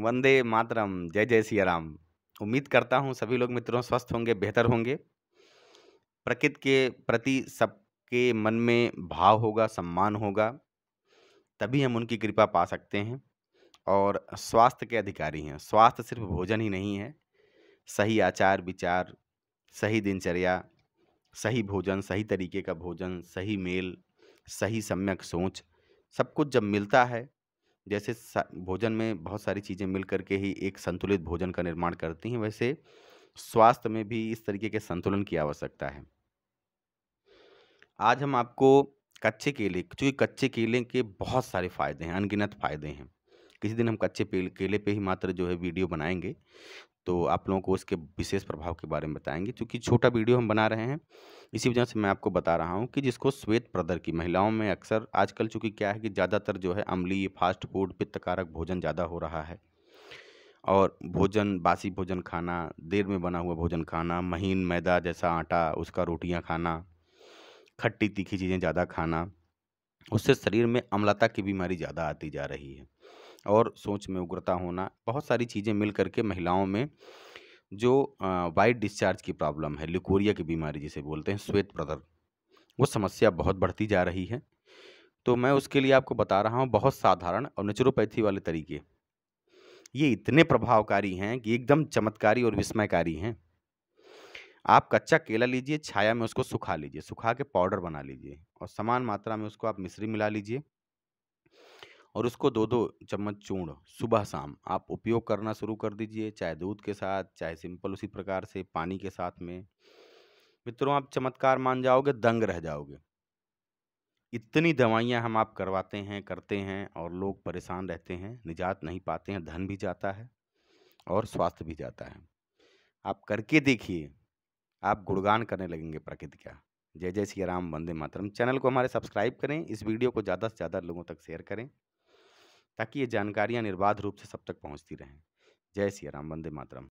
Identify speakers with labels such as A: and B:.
A: वंदे मातरम जय जय सिया राम उम्मीद करता हूँ सभी लोग मित्रों स्वस्थ होंगे बेहतर होंगे प्रकृति के प्रति सबके मन में भाव होगा सम्मान होगा तभी हम उनकी कृपा पा सकते हैं और स्वास्थ्य के अधिकारी हैं स्वास्थ्य सिर्फ भोजन ही नहीं है सही आचार विचार सही दिनचर्या सही भोजन सही तरीके का भोजन सही मेल सही सम्यक सोच सब कुछ जब मिलता है जैसे भोजन में बहुत सारी चीज़ें मिल करके ही एक संतुलित भोजन का निर्माण करती हैं वैसे स्वास्थ्य में भी इस तरीके के संतुलन की आवश्यकता है आज हम आपको कच्चे केले क्योंकि कच्चे केले के बहुत सारे फ़ायदे हैं अनगिनत फ़ायदे हैं किसी दिन हम कच्चे केले पे ही मात्र जो है वीडियो बनाएंगे तो आप लोगों को उसके विशेष प्रभाव के बारे में बताएंगे क्योंकि छोटा वीडियो हम बना रहे हैं इसी वजह से मैं आपको बता रहा हूँ कि जिसको श्वेत प्रदर की महिलाओं में अक्सर आजकल चूँकि क्या है कि ज़्यादातर जो है अम्लीय फास्ट फूड पित्तकारक भोजन ज़्यादा हो रहा है और भोजन बासी भोजन खाना देर में बना हुआ भोजन खाना महीन मैदा जैसा आटा उसका रोटियाँ खाना खट्टी तीखी चीज़ें ज़्यादा खाना उससे शरीर में अम्लता की बीमारी ज़्यादा आती जा रही है और सोच में उग्रता होना बहुत सारी चीज़ें मिल करके महिलाओं में जो वाइट डिस्चार्ज की प्रॉब्लम है लिकोरिया की बीमारी जिसे बोलते हैं श्वेत प्रदर वो समस्या बहुत बढ़ती जा रही है तो मैं उसके लिए आपको बता रहा हूँ बहुत साधारण और नेचुरोपैथी वाले तरीके ये इतने प्रभावकारी हैं कि एकदम चमत्कारी और विस्मयकारी हैं आप कच्चा केला लीजिए छाया में उसको सुखा लीजिए सुखा के पाउडर बना लीजिए और समान मात्रा में उसको आप मिश्री मिला लीजिए और उसको दो दो चम्मच चूर्ण सुबह शाम आप उपयोग करना शुरू कर दीजिए चाहे दूध के साथ चाहे सिंपल उसी प्रकार से पानी के साथ में मित्रों आप चमत्कार मान जाओगे दंग रह जाओगे इतनी दवाइयाँ हम आप करवाते हैं करते हैं और लोग परेशान रहते हैं निजात नहीं पाते हैं धन भी जाता है और स्वास्थ्य भी जाता है आप करके देखिए आप गुणगान करने लगेंगे प्रकृति का जय जय श्री राम वंदे मातरम चैनल को हमारे सब्सक्राइब करें इस वीडियो को ज़्यादा से ज़्यादा लोगों तक शेयर करें ताकि ये जानकारियाँ निर्बाध रूप से सब तक पहुँचती रहें जय सिया राम वंदे मातरम